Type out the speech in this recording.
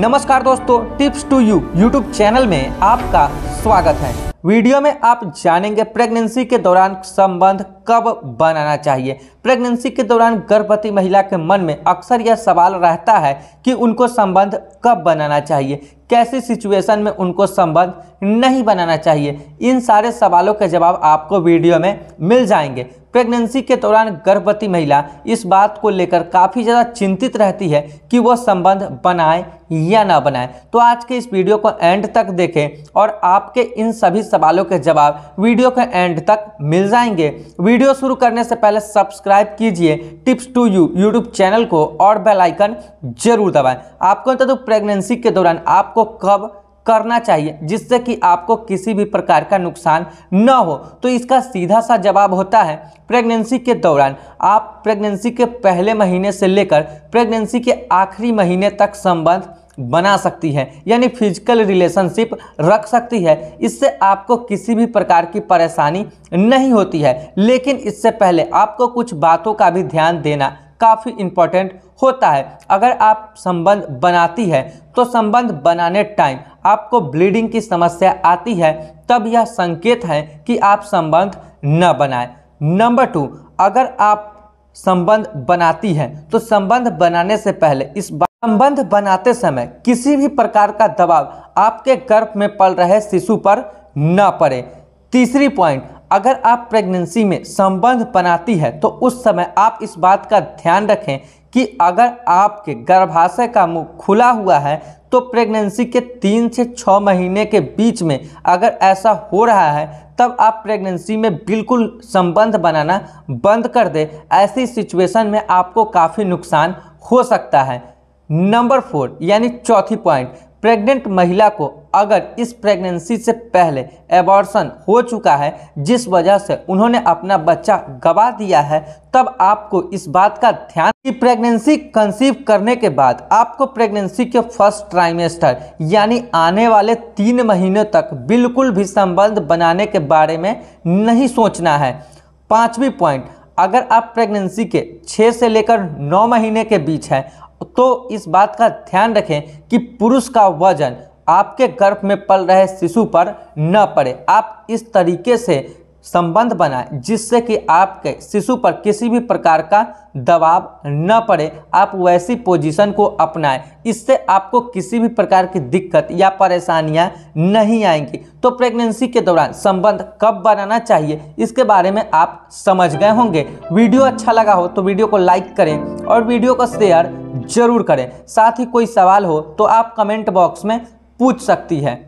नमस्कार दोस्तों tips to you YouTube channel में आपका स्वागत है वीडियो में आप जानेंगे प्रेगनेंसी के दौरान संबंध कब बनाना चाहिए प्रेगनेंसी के दौरान गर्भवती महिला के मन में अक्सर यह सवाल रहता है कि उनको संबंध कब बनाना चाहिए कैसी सिचुएशन में उनको संबंध नहीं बनाना चाहिए इन सारे सवालों के जवाब आपको वीडियो में मिल जाएंगे प्रेगनेंसी के दौरान गर्भवती महिला इस बात को लेकर काफ़ी ज़्यादा चिंतित रहती है कि वह संबंध बनाए या ना बनाए तो आज के इस वीडियो को एंड तक देखें और आपके इन सभी सवालों के जवाब वीडियो के एंड तक मिल जाएंगे वीडियो शुरू करने से पहले सब्सक्राइब कीजिए tips to you YouTube channel को और बेलाइकन जरूर दबाएँ आपको बता दो प्रेगनेंसी के दौरान आपको आपको कब करना चाहिए जिससे कि आपको किसी भी प्रकार का नुकसान न हो तो इसका सीधा सा जवाब होता है प्रेगनेंसी के दौरान आप प्रेगनेंसी के पहले महीने से लेकर प्रेगनेंसी के आखिरी महीने तक संबंध बना सकती है यानी फिजिकल रिलेशनशिप रख सकती है इससे आपको किसी भी प्रकार की परेशानी नहीं होती है लेकिन इससे पहले आपको कुछ बातों का भी ध्यान देना काफ़ी इम्पॉर्टेंट होता है अगर आप संबंध बनाती है तो संबंध बनाने टाइम आपको ब्लीडिंग की समस्या आती है तब यह संकेत है कि आप संबंध न बनाएं नंबर टू अगर आप संबंध बनाती हैं तो संबंध बनाने से पहले इस संबंध बनाते समय किसी भी प्रकार का दबाव आपके गर्भ में पल रहे शिशु पर न पड़े तीसरी पॉइंट अगर आप प्रेगनेंसी में संबंध बनाती है तो उस समय आप इस बात का ध्यान रखें कि अगर आपके गर्भाशय का मुंह खुला हुआ है तो प्रेगनेंसी के तीन से छः महीने के बीच में अगर ऐसा हो रहा है तब आप प्रेगनेंसी में बिल्कुल संबंध बनाना बंद कर दें ऐसी सिचुएशन में आपको काफ़ी नुकसान हो सकता है नंबर फोर यानी चौथी पॉइंट प्रेग्नेंट महिला को अगर इस प्रेगनेंसी से पहले एबॉर्सन हो चुका है जिस वजह से उन्होंने अपना बच्चा गवा दिया है तब आपको इस बात का ध्यान कि प्रेगनेंसी कंसीव करने के बाद आपको प्रेगनेंसी के फर्स्ट ट्राइमेस्टर यानी आने वाले तीन महीने तक बिल्कुल भी संबंध बनाने के बारे में नहीं सोचना है पाँचवीं पॉइंट अगर आप प्रेगनेंसी के छः से लेकर नौ महीने के बीच हैं तो इस बात का ध्यान रखें कि पुरुष का वजन आपके गर्भ में पल रहे शिशु पर न पड़े आप इस तरीके से संबंध बनाएं जिससे कि आपके शिशु पर किसी भी प्रकार का दबाव न पड़े आप वैसी पोजीशन को अपनाएं इससे आपको किसी भी प्रकार की दिक्कत या परेशानियां नहीं आएंगी तो प्रेगनेंसी के दौरान संबंध कब बनाना चाहिए इसके बारे में आप समझ गए होंगे वीडियो अच्छा लगा हो तो वीडियो को लाइक करें और वीडियो को शेयर जरूर करें साथ ही कोई सवाल हो तो आप कमेंट बॉक्स में पूछ सकती है